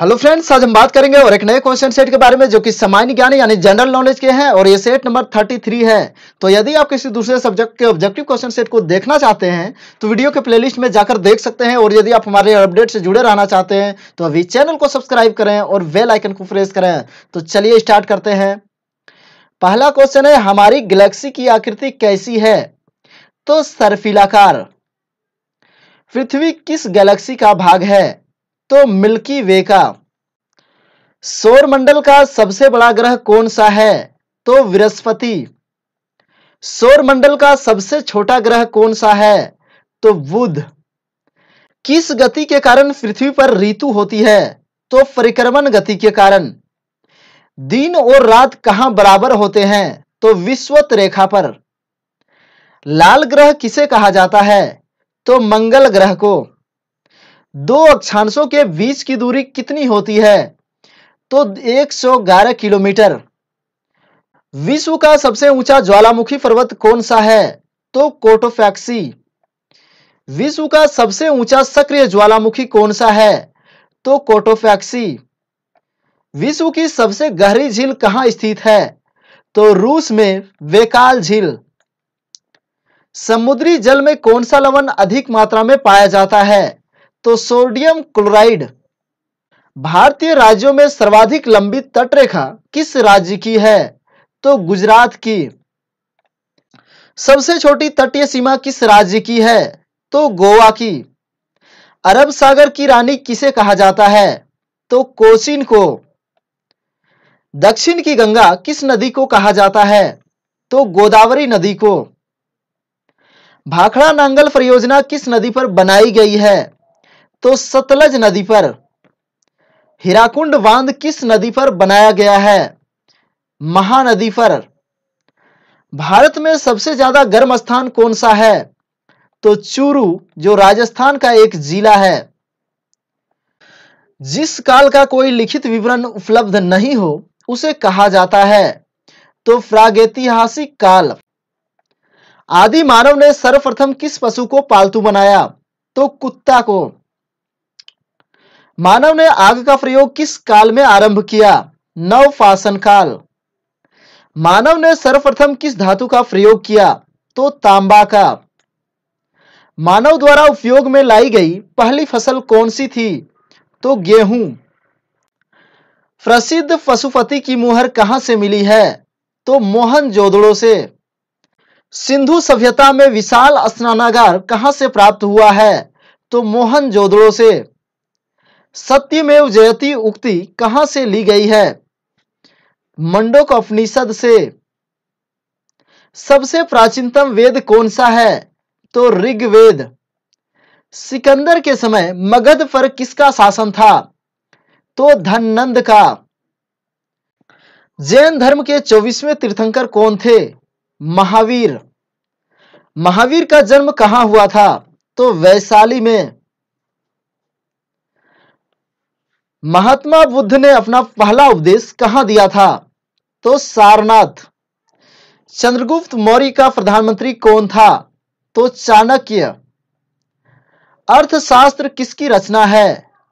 hello friends आज हम बात करेंगे और एक नए क्वेश्चन सेट के बारे में जो कि सामान्य ज्ञान यानी जनरल नॉलेज के हैं और ये सेट नंबर 33 है तो यदि आप किसी दूसरे सब्जेक्ट के ऑब्जेक्टिव क्वेश्चन सेट को देखना चाहते हैं तो वीडियो के प्लेलिस्ट में जाकर देख सकते हैं और यदि आप हमारे अपडेट से जुड़े रहना चाहते हैं तो अभी चैनल को सब्सक्राइब करें और वेल आइकन को प्रेस करें तो चलिए स्टार्ट करते हैं पहला क्वेश्चन है हमारी गैलेक्सी की आकृति कैसी है तो सर्फिलाकार पृथ्वी किस गैलेक्सी का भाग है तो मिल्की वे का सौरमंडल का सबसे बड़ा ग्रह कौन सा है तो बृहस्पति सौरमंडल का सबसे छोटा ग्रह कौन सा है तो बुध किस गति के कारण पृथ्वी पर ऋतु होती है तो परिक्रमण गति के कारण दिन और रात कहां बराबर होते हैं तो विश्वत रेखा पर लाल ग्रह किसे कहा जाता है तो मंगल ग्रह को दो अक्षांशों के बीच की दूरी कितनी होती है तो 111 किलोमीटर विश्व का सबसे ऊंचा ज्वालामुखी पर्वत कौन सा है तो कोटोफैक्सी विश्व का सबसे ऊंचा सक्रिय ज्वालामुखी कौन सा है तो कोटोफैक्सी विश्व की सबसे गहरी झील कहां स्थित है तो रूस में वेकाल झील समुद्री जल में कौन सा लवण अधिक मात्रा में पाया जाता है तो सोडियम क्लोराइड भारतीय राज्यों में सर्वाधिक लंबी तटरेखा किस राज्य की है तो गुजरात की सबसे छोटी तटीय सीमा किस राज्य की है तो गोवा की अरब सागर की रानी किसे कहा जाता है तो कोचिन को दक्षिण की गंगा किस नदी को कहा जाता है तो गोदावरी नदी को भाखड़ा नांगल परियोजना किस नदी पर बनाई गई है तो सतलज नदी पर हिराकुंड बांध किस नदी पर बनाया गया है महानदी पर भारत में सबसे ज्यादा गर्म स्थान कौन सा है तो चूरू जो राजस्थान का एक जिला है जिस काल का कोई लिखित विवरण उपलब्ध नहीं हो उसे कहा जाता है तो प्रागैतिहासिक काल आदि मानव ने सर्वप्रथम किस पशु को पालतू बनाया तो कुत्ता को मानव ने आग का प्रयोग किस काल में आरंभ किया नव फासन काल मानव ने सर्वप्रथम किस धातु का प्रयोग किया तो तांबा का मानव द्वारा उपयोग में लाई गई पहली फसल कौन सी थी तो गेहूं प्रसिद्ध पशुपति की मुहर कहां से मिली है तो मोहन जोदड़ो से सिंधु सभ्यता में विशाल स्नानागार कहां से प्राप्त हुआ है तो मोहन जोदड़ो से सत्यमेव जयती उक्ति कहां से ली गई है मंडोक उपनिषद से सबसे प्राचीनतम वेद कौन सा है तो ऋग्वेद सिकंदर के समय मगध पर किसका शासन था तो धनंद का जैन धर्म के चौबीसवें तीर्थंकर कौन थे महावीर महावीर का जन्म कहां हुआ था तो वैशाली में महात्मा बुद्ध ने अपना पहला उपदेश कहा दिया था तो सारनाथ चंद्रगुप्त मौर्य का प्रधानमंत्री कौन था तो चाणक्य अर्थशास्त्र किसकी रचना है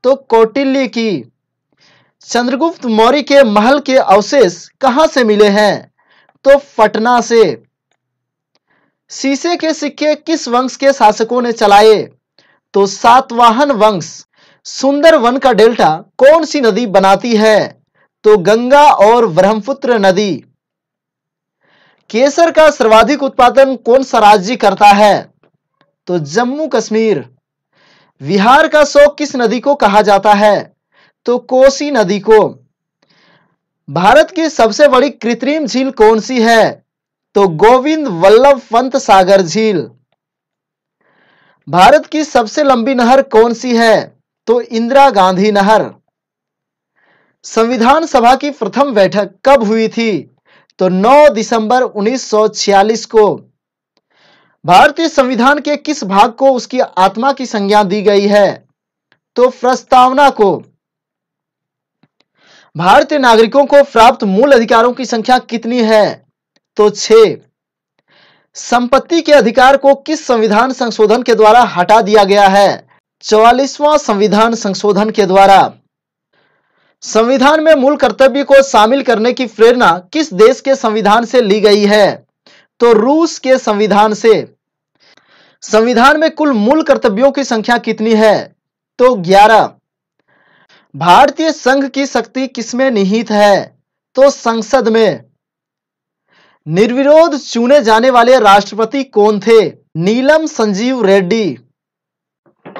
तो कौटिल्य की चंद्रगुप्त मौर्य के महल के अवशेष कहां से मिले हैं तो पटना से शीशे के सिक्के किस वंश के शासकों ने चलाए तो सातवाहन वंश सुंदर वन का डेल्टा कौन सी नदी बनाती है तो गंगा और ब्रह्मपुत्र नदी केसर का सर्वाधिक उत्पादन कौन सा राज्य करता है तो जम्मू कश्मीर बिहार का शोक किस नदी को कहा जाता है तो कोसी नदी को भारत की सबसे बड़ी कृत्रिम झील कौन सी है तो गोविंद वल्लभ पंत सागर झील भारत की सबसे लंबी नहर कौन सी है तो इंदिरा गांधी नहर संविधान सभा की प्रथम बैठक कब हुई थी तो 9 दिसंबर 1946 को भारतीय संविधान के किस भाग को उसकी आत्मा की संज्ञा दी गई है तो प्रस्तावना को भारतीय नागरिकों को प्राप्त मूल अधिकारों की संख्या कितनी है तो छ संपत्ति के अधिकार को किस संविधान संशोधन के द्वारा हटा दिया गया है चौवालीसवां संविधान संशोधन के द्वारा संविधान में मूल कर्तव्य को शामिल करने की प्रेरणा किस देश के संविधान से ली गई है तो रूस के संविधान से संविधान में कुल मूल कर्तव्यों की संख्या कितनी है तो 11 भारतीय संघ की शक्ति किसमें निहित है तो संसद में निर्विरोध चुने जाने वाले राष्ट्रपति कौन थे नीलम संजीव रेड्डी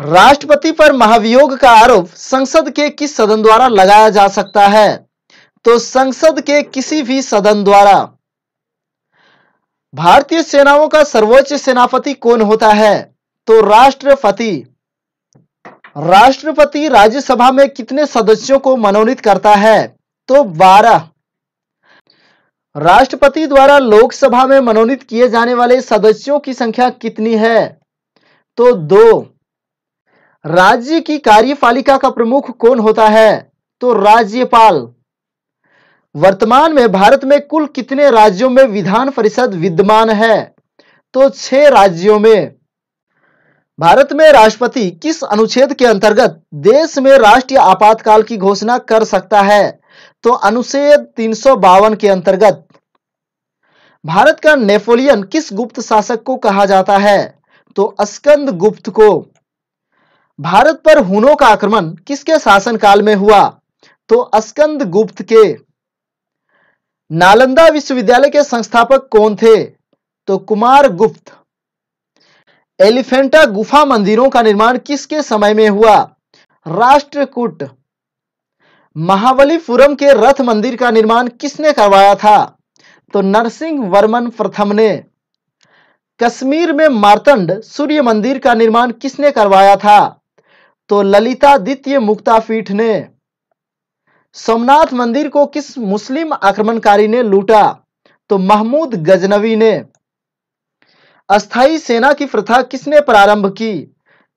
राष्ट्रपति पर महाभियोग का आरोप संसद के किस सदन द्वारा लगाया जा सकता है तो संसद के किसी भी सदन द्वारा भारतीय सेनाओं का सर्वोच्च सेनापति कौन होता है तो राष्ट्रपति राष्ट्रपति राज्यसभा में कितने सदस्यों को मनोनीत करता है तो 12 राष्ट्रपति द्वारा लोकसभा में मनोनीत किए जाने वाले सदस्यों की संख्या कितनी है तो दो राज्य की कार्यपालिका का प्रमुख कौन होता है तो राज्यपाल वर्तमान में भारत में कुल कितने राज्यों में विधान परिषद विद्यमान है तो छह राज्यों में भारत में राष्ट्रपति किस अनुच्छेद के अंतर्गत देश में राष्ट्रीय आपातकाल की घोषणा कर सकता है तो अनुच्छेद तीन के अंतर्गत भारत का नेपोलियन किस गुप्त शासक को कहा जाता है तो अस्कंद गुप्त को भारत पर हुनों का आक्रमण किसके शासनकाल में हुआ तो अस्कंद गुप्त के नालंदा विश्वविद्यालय के संस्थापक कौन थे तो कुमार गुप्त एलिफेंटा गुफा मंदिरों का निर्माण किसके समय में हुआ राष्ट्रकूट महाबलीपुरम के रथ मंदिर का निर्माण किसने करवाया था तो नरसिंह वर्मन प्रथम ने कश्मीर में मारतंड सूर्य मंदिर का निर्माण किसने करवाया था तो ललिता ललितादित्य मुक्तापीठ ने सोमनाथ मंदिर को किस मुस्लिम आक्रमणकारी ने लूटा तो महमूद गजनवी ने अस्थाई सेना की प्रथा किसने प्रारंभ की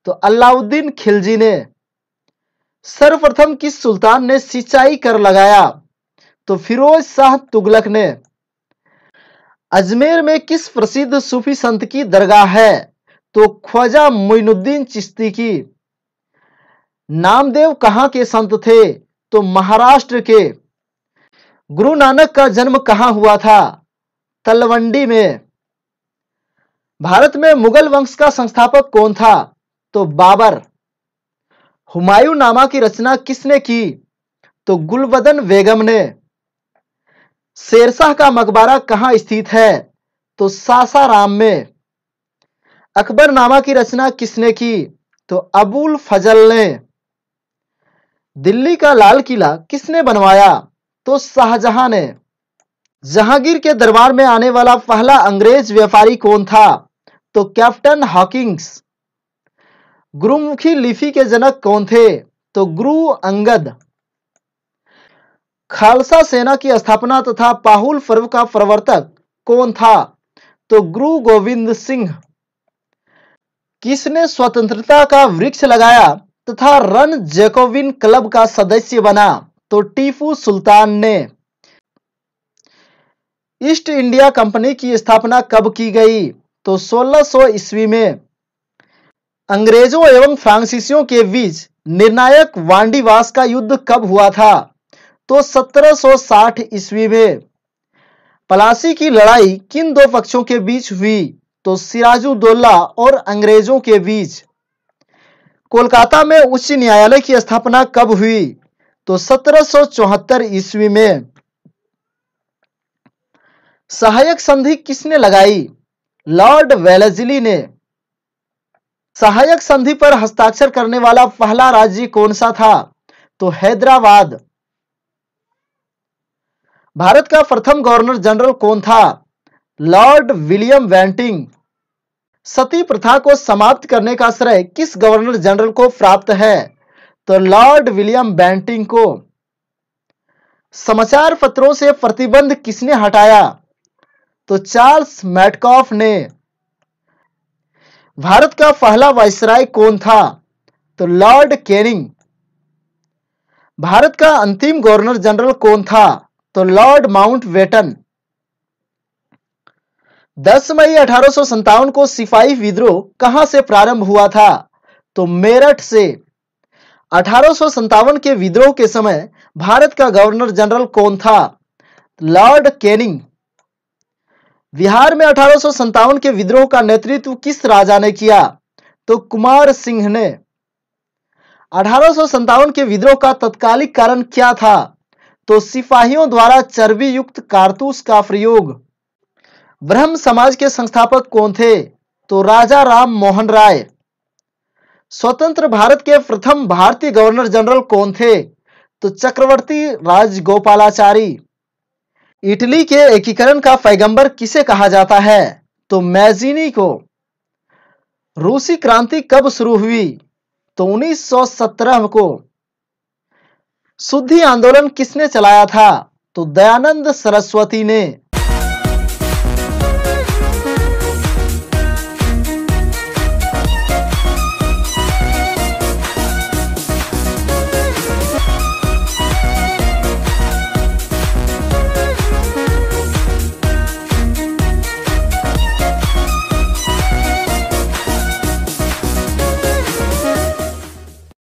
तो अलाउद्दीन खिलजी ने सर्वप्रथम किस सुल्तान ने सिंचाई कर लगाया तो फिरोज शाह तुगलक ने अजमेर में किस प्रसिद्ध सूफी संत की दरगाह है तो ख्वाजा मोइनुद्दीन चिश्ती की नामदेव कहाँ के संत थे तो महाराष्ट्र के गुरु नानक का जन्म कहाँ हुआ था तलवंडी में भारत में मुगल वंश का संस्थापक कौन था तो बाबर हुमायूं नामा की रचना किसने की तो गुलबदन बेगम ने शेरशाह का मकबरा कहाँ स्थित है तो सासाराम में अकबर नामा की रचना किसने की तो अबुल फजल ने दिल्ली का लाल किला किसने बनवाया तो शाहजहां ने जहांगीर के दरबार में आने वाला पहला अंग्रेज व्यापारी कौन था तो कैप्टन हॉकिंग्स गुरुमुखी लिपि के जनक कौन थे तो गुरु अंगद खालसा सेना की स्थापना तथा पाहुल पर्व का प्रवर्तक कौन था तो गुरु गोविंद सिंह किसने स्वतंत्रता का वृक्ष लगाया तथा रन जेकोविन क्लब का सदस्य बना तो टीपू सुल्तान ने ईस्ट इंडिया कंपनी की स्थापना कब की गई तो 1600 ईस्वी में अंग्रेजों एवं फ्रांसीसियों के बीच निर्णायक वांडीवास का युद्ध कब हुआ था तो 1760 ईस्वी में पलासी की लड़ाई किन दो पक्षों के बीच हुई तो सिराजुद्दौला और अंग्रेजों के बीच कोलकाता में उच्च न्यायालय की स्थापना कब हुई तो सत्रह ईस्वी में सहायक संधि किसने लगाई लॉर्ड वेलेजली ने सहायक संधि पर हस्ताक्षर करने वाला पहला राज्य कौन सा था तो हैदराबाद भारत का प्रथम गवर्नर जनरल कौन था लॉर्ड विलियम वेंटिंग सती प्रथा को समाप्त करने का श्रेय किस गवर्नर जनरल को प्राप्त है तो लॉर्ड विलियम बैंटिंग को समाचार पत्रों से प्रतिबंध किसने हटाया तो चार्ल्स मैटकॉफ ने भारत का पहला वायसराय कौन था तो लॉर्ड कैनिंग भारत का अंतिम गवर्नर जनरल कौन था तो लॉर्ड माउंट वेटन 10 मई अठारह को सिपाही विद्रोह कहां से प्रारंभ हुआ था तो मेरठ से अठारह के विद्रोह के समय भारत का गवर्नर जनरल कौन था लॉर्ड कैनिंग बिहार में अठारह के विद्रोह का नेतृत्व किस राजा ने किया तो कुमार सिंह ने अठारह के विद्रोह का तत्कालिक कारण क्या था तो सिपाहियों द्वारा चर्बी युक्त कारतूस का प्रयोग ब्रह्म समाज के संस्थापक कौन थे तो राजा राम मोहन राय स्वतंत्र भारत के प्रथम भारतीय गवर्नर जनरल कौन थे तो चक्रवर्ती राजगोपालाचारी इटली के एकीकरण का पैगंबर किसे कहा जाता है तो मैजिनी को रूसी क्रांति कब शुरू हुई तो 1917 को शुद्धि आंदोलन किसने चलाया था तो दयानंद सरस्वती ने